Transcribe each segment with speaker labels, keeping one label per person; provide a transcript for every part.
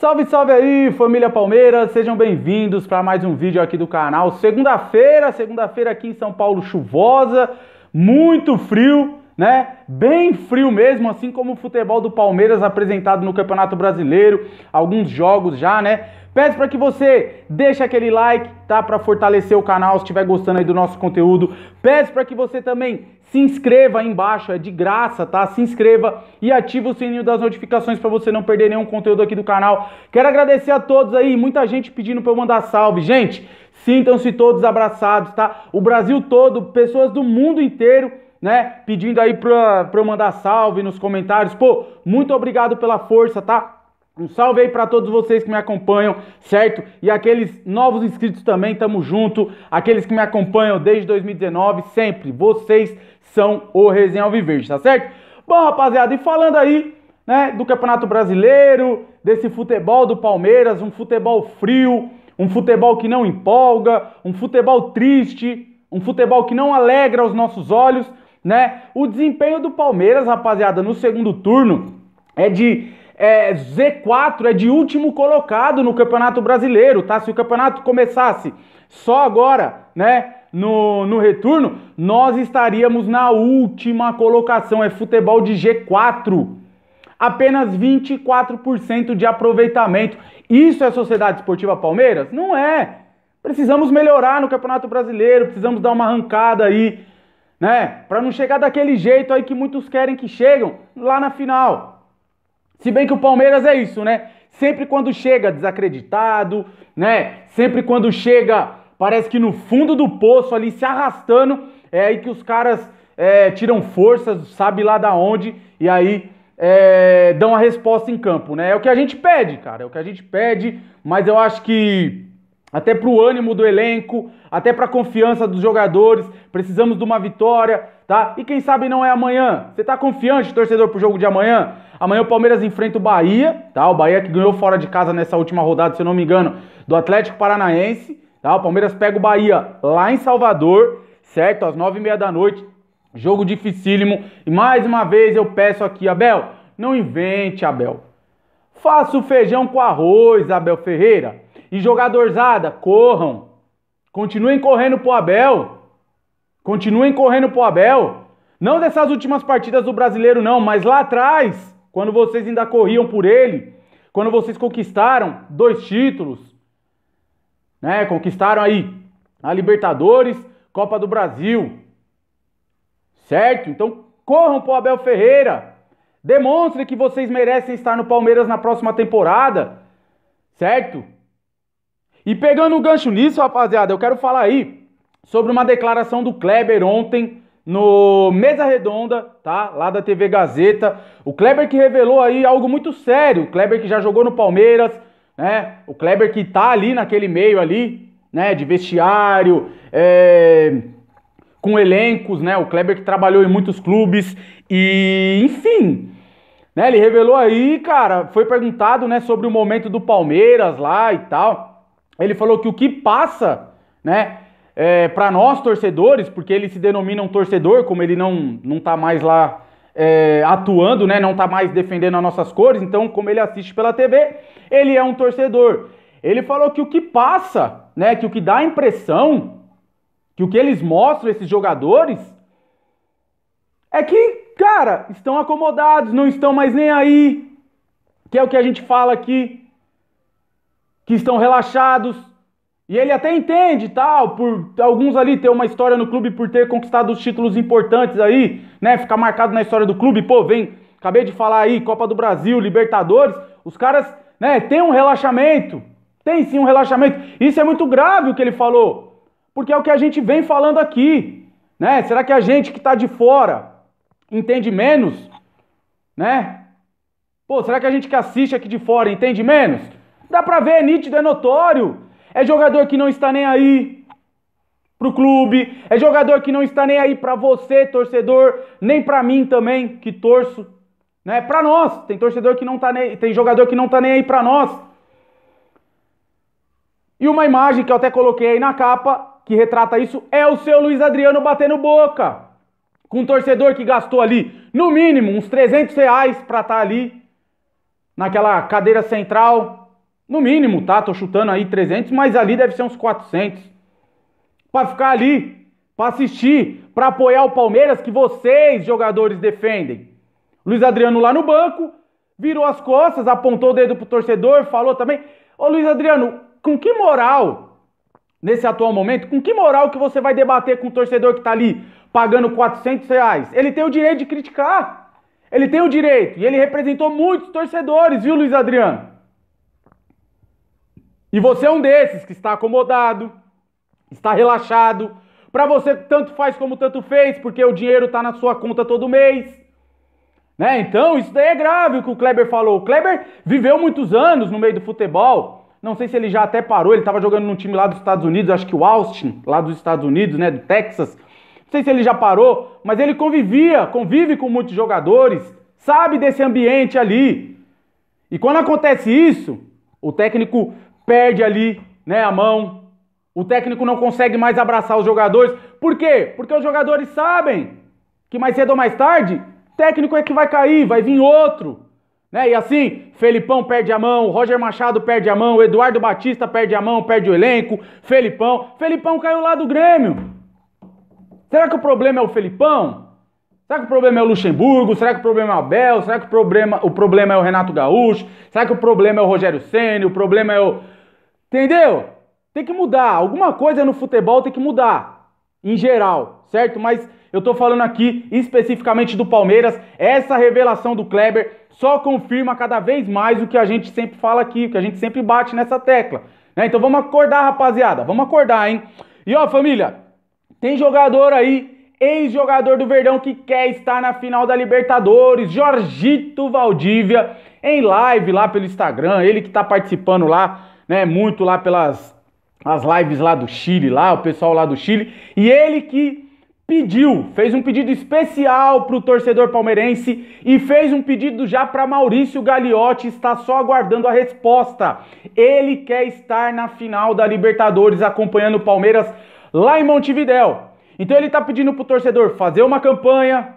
Speaker 1: Salve, salve aí, família Palmeiras, sejam bem-vindos para mais um vídeo aqui do canal. Segunda-feira, segunda-feira aqui em São Paulo chuvosa, muito frio, né? Bem frio mesmo, assim como o futebol do Palmeiras apresentado no Campeonato Brasileiro, alguns jogos já, né? Peço para que você deixe aquele like, tá? Para fortalecer o canal, se estiver gostando aí do nosso conteúdo. Peço para que você também se inscreva aí embaixo, é de graça, tá? Se inscreva e ative o sininho das notificações para você não perder nenhum conteúdo aqui do canal. Quero agradecer a todos aí, muita gente pedindo para eu mandar salve. Gente, sintam-se todos abraçados, tá? O Brasil todo, pessoas do mundo inteiro, né? Pedindo aí para eu mandar salve nos comentários. Pô, muito obrigado pela força, tá? Um salve aí para todos vocês que me acompanham, certo? E aqueles novos inscritos também, tamo junto. Aqueles que me acompanham desde 2019, sempre. Vocês são o Resenha Alviverde, tá certo? Bom, rapaziada, e falando aí, né, do Campeonato Brasileiro, desse futebol do Palmeiras, um futebol frio, um futebol que não empolga, um futebol triste, um futebol que não alegra os nossos olhos, né? O desempenho do Palmeiras, rapaziada, no segundo turno é de é, Z4 é de último colocado no Campeonato Brasileiro, tá? Se o campeonato começasse só agora, né? No, no retorno, nós estaríamos na última colocação. É futebol de G4. Apenas 24% de aproveitamento. Isso é Sociedade Esportiva Palmeiras? Não é. Precisamos melhorar no Campeonato Brasileiro, precisamos dar uma arrancada aí, né? Para não chegar daquele jeito aí que muitos querem que chegam lá na final. Se bem que o Palmeiras é isso, né? Sempre quando chega desacreditado, né? Sempre quando chega, parece que no fundo do poço ali se arrastando, é aí que os caras é, tiram forças, sabe lá da onde, e aí é, dão a resposta em campo, né? É o que a gente pede, cara, é o que a gente pede, mas eu acho que até pro ânimo do elenco, até pra confiança dos jogadores, precisamos de uma vitória, tá? E quem sabe não é amanhã. Você tá confiante, torcedor, pro jogo de amanhã? Amanhã o Palmeiras enfrenta o Bahia, tá? O Bahia que ganhou fora de casa nessa última rodada, se eu não me engano, do Atlético Paranaense, tá? O Palmeiras pega o Bahia lá em Salvador, certo? Às nove e meia da noite. Jogo dificílimo. E mais uma vez eu peço aqui, Abel, não invente, Abel. Faça o feijão com arroz, Abel Ferreira. E jogadorzada, corram. Continuem correndo pro Abel. Continuem correndo pro Abel. Não dessas últimas partidas do brasileiro, não, mas lá atrás, quando vocês ainda corriam por ele, quando vocês conquistaram dois títulos, né? Conquistaram aí a Libertadores, Copa do Brasil. Certo? Então corram pro Abel Ferreira. Demonstre que vocês merecem estar no Palmeiras na próxima temporada. Certo? E pegando o gancho nisso, rapaziada, eu quero falar aí sobre uma declaração do Kleber ontem no Mesa Redonda, tá? Lá da TV Gazeta. O Kleber que revelou aí algo muito sério. O Kleber que já jogou no Palmeiras, né? O Kleber que tá ali naquele meio ali, né? De vestiário, é... com elencos, né? O Kleber que trabalhou em muitos clubes e, enfim, né? Ele revelou aí, cara, foi perguntado, né? Sobre o momento do Palmeiras lá e tal. Ele falou que o que passa, né? é, para nós torcedores, porque ele se denomina um torcedor, como ele não não está mais lá é, atuando, né? Não está mais defendendo as nossas cores. Então, como ele assiste pela TV, ele é um torcedor. Ele falou que o que passa, né? Que o que dá impressão, que o que eles mostram esses jogadores é que, cara, estão acomodados, não estão mais nem aí. Que é o que a gente fala aqui, que estão relaxados, e ele até entende, tal, por alguns ali ter uma história no clube por ter conquistado os títulos importantes aí, né? Ficar marcado na história do clube, pô, vem, acabei de falar aí, Copa do Brasil, Libertadores, os caras, né, tem um relaxamento. Tem sim um relaxamento. Isso é muito grave o que ele falou, porque é o que a gente vem falando aqui, né? Será que a gente que tá de fora entende menos, né? Pô, será que a gente que assiste aqui de fora entende menos? Dá pra ver, é nítido, é notório. É jogador que não está nem aí pro clube, é jogador que não está nem aí para você, torcedor, nem para mim também, que torço, né? Para nós, tem torcedor que não tá nem, tem jogador que não tá nem aí para nós. E uma imagem que eu até coloquei aí na capa, que retrata isso, é o seu Luiz Adriano batendo boca. Com um torcedor que gastou ali, no mínimo, uns 300 reais para estar tá ali, naquela cadeira central, no mínimo, tá? Tô chutando aí 300, mas ali deve ser uns 400. Para ficar ali, para assistir, para apoiar o Palmeiras que vocês, jogadores, defendem. Luiz Adriano lá no banco, virou as costas, apontou o dedo pro torcedor, falou também: "Ô Luiz Adriano, com que moral nesse atual momento, com que moral que você vai debater com o torcedor que tá ali pagando 400 reais? Ele tem o direito de criticar. Ele tem o direito e ele representou muitos torcedores, viu, Luiz Adriano? E você é um desses que está acomodado, está relaxado. Para você tanto faz como tanto fez, porque o dinheiro está na sua conta todo mês. Né? Então, isso daí é grave o que o Kleber falou. O Kleber viveu muitos anos no meio do futebol. Não sei se ele já até parou, ele estava jogando num time lá dos Estados Unidos, acho que o Austin, lá dos Estados Unidos, né, do Texas. Não sei se ele já parou, mas ele convivia, convive com muitos jogadores, sabe desse ambiente ali. E quando acontece isso, o técnico perde ali, né, a mão. O técnico não consegue mais abraçar os jogadores. Por quê? Porque os jogadores sabem que mais cedo ou mais tarde, técnico é que vai cair, vai vir outro. Né? E assim, Felipão perde a mão, Roger Machado perde a mão, Eduardo Batista perde a mão, perde o elenco, Felipão. Felipão caiu lá do Grêmio. Será que o problema é o Felipão? Será que o problema é o Luxemburgo? Será que o problema é o Abel? Será que o problema, o problema é o Renato Gaúcho? Será que o problema é o Rogério Senna? O problema é o, Entendeu? Tem que mudar. Alguma coisa no futebol tem que mudar. Em geral, certo? Mas eu tô falando aqui especificamente do Palmeiras. Essa revelação do Kleber só confirma cada vez mais o que a gente sempre fala aqui, o que a gente sempre bate nessa tecla. Né? Então vamos acordar, rapaziada. Vamos acordar, hein? E ó, família, tem jogador aí, ex-jogador do Verdão que quer estar na final da Libertadores, Jorgito Valdívia, em live lá pelo Instagram, ele que tá participando lá né, muito lá pelas as lives lá do Chile, lá, o pessoal lá do Chile, e ele que pediu, fez um pedido especial para o torcedor palmeirense e fez um pedido já para Maurício Gagliotti, está só aguardando a resposta. Ele quer estar na final da Libertadores acompanhando o Palmeiras lá em Montevidéu. Então ele está pedindo para o torcedor fazer uma campanha,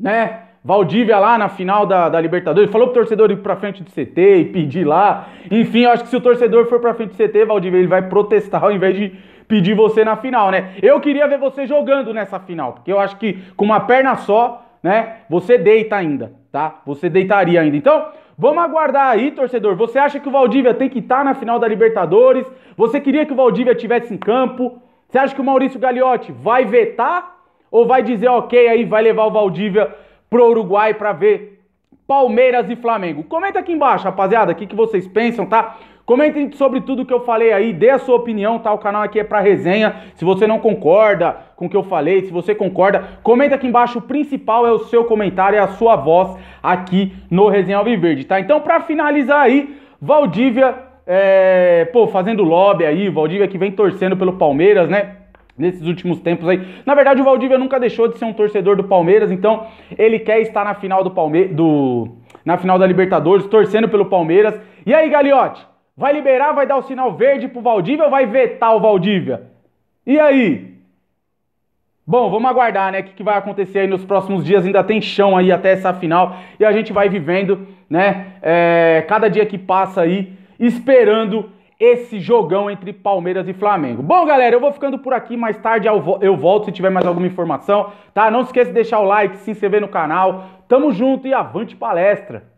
Speaker 1: né? Valdívia lá na final da, da Libertadores, falou pro torcedor ir pra frente do CT e pedir lá. Enfim, eu acho que se o torcedor for pra frente do CT, Valdívia, ele vai protestar ao invés de pedir você na final, né? Eu queria ver você jogando nessa final, porque eu acho que com uma perna só, né, você deita ainda, tá? Você deitaria ainda. Então, vamos aguardar aí, torcedor. Você acha que o Valdívia tem que estar tá na final da Libertadores? Você queria que o Valdívia estivesse em campo? Você acha que o Maurício Gagliotti vai vetar ou vai dizer OK aí, vai levar o Valdívia pro Uruguai para ver Palmeiras e Flamengo. Comenta aqui embaixo, rapaziada, o que, que vocês pensam, tá? Comentem sobre tudo que eu falei aí, dê a sua opinião, tá? O canal aqui é pra resenha. Se você não concorda com o que eu falei, se você concorda, comenta aqui embaixo. O principal é o seu comentário, é a sua voz aqui no Resenha Alviverde, tá? Então, pra finalizar aí, Valdívia, é... pô, fazendo lobby aí, Valdívia que vem torcendo pelo Palmeiras, né? nesses últimos tempos aí. Na verdade, o Valdívia nunca deixou de ser um torcedor do Palmeiras, então ele quer estar na final do Palmeiras, do na final da Libertadores, torcendo pelo Palmeiras. E aí, Galiote, vai liberar, vai dar o sinal verde pro Valdívia ou vai vetar o Valdívia? E aí? Bom, vamos aguardar, né? O que, vai acontecer aí nos próximos dias? Ainda tem chão aí até essa final e a gente vai vivendo, né? É, cada dia que passa aí, esperando esse jogão entre Palmeiras e Flamengo. Bom, galera, eu vou ficando por aqui. Mais tarde eu volto se tiver mais alguma informação, tá? Não esqueça de deixar o like, se inscrever no canal. Tamo junto e avante palestra!